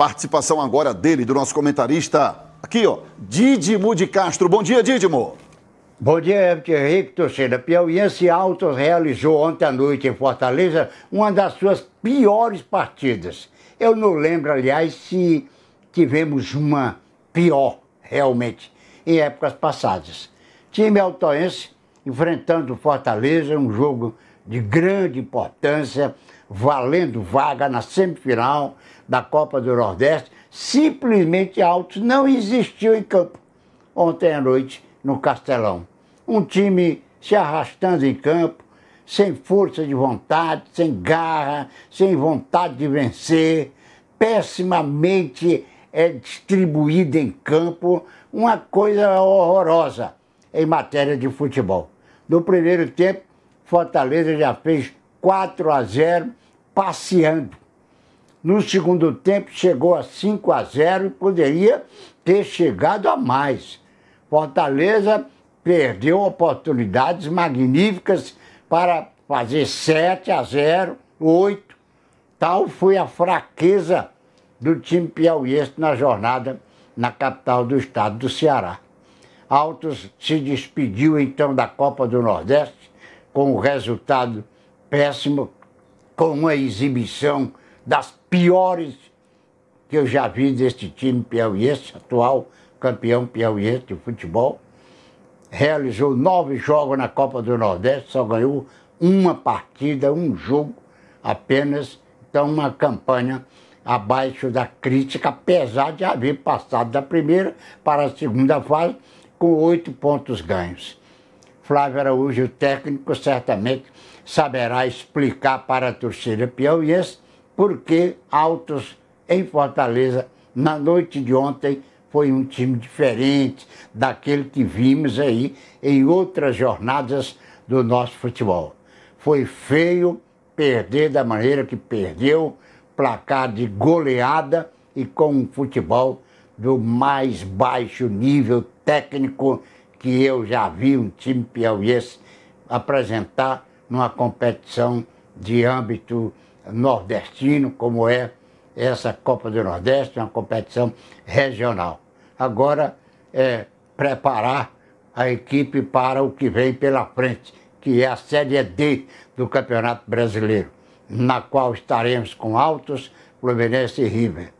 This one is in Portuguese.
Participação agora dele, do nosso comentarista, aqui, ó, Didimo de Castro. Bom dia, Didimo. Bom dia, Henrique Torcida. Piauiense Altos realizou ontem à noite em Fortaleza uma das suas piores partidas. Eu não lembro, aliás, se tivemos uma pior, realmente, em épocas passadas. Time altoense enfrentando Fortaleza, um jogo de grande importância, valendo vaga na semifinal da Copa do Nordeste, simplesmente altos, não existiu em campo ontem à noite no Castelão. Um time se arrastando em campo, sem força de vontade, sem garra, sem vontade de vencer, pessimamente é distribuído em campo, uma coisa horrorosa em matéria de futebol. No primeiro tempo, Fortaleza já fez 4 a 0 passeando. No segundo tempo chegou a 5 a 0 e poderia ter chegado a mais. Fortaleza perdeu oportunidades magníficas para fazer 7 a 0, 8. Tal foi a fraqueza do time piauiense na jornada na capital do estado do Ceará. Altos se despediu então da Copa do Nordeste com o resultado péssimo, com uma exibição das piores que eu já vi deste time piauiense, atual campeão piauiense de futebol. Realizou nove jogos na Copa do Nordeste, só ganhou uma partida, um jogo apenas. Então, uma campanha abaixo da crítica, apesar de haver passado da primeira para a segunda fase com oito pontos ganhos. Flávio Araújo, o técnico, certamente saberá explicar para a torcida piauiense por que Altos em Fortaleza, na noite de ontem, foi um time diferente daquele que vimos aí em outras jornadas do nosso futebol. Foi feio perder da maneira que perdeu, placar de goleada e com um futebol do mais baixo nível técnico que eu já vi um time piauiense apresentar numa competição de âmbito nordestino, como é essa Copa do Nordeste, uma competição regional. Agora é preparar a equipe para o que vem pela frente, que é a Série D do Campeonato Brasileiro, na qual estaremos com Altos, Fluminense e River.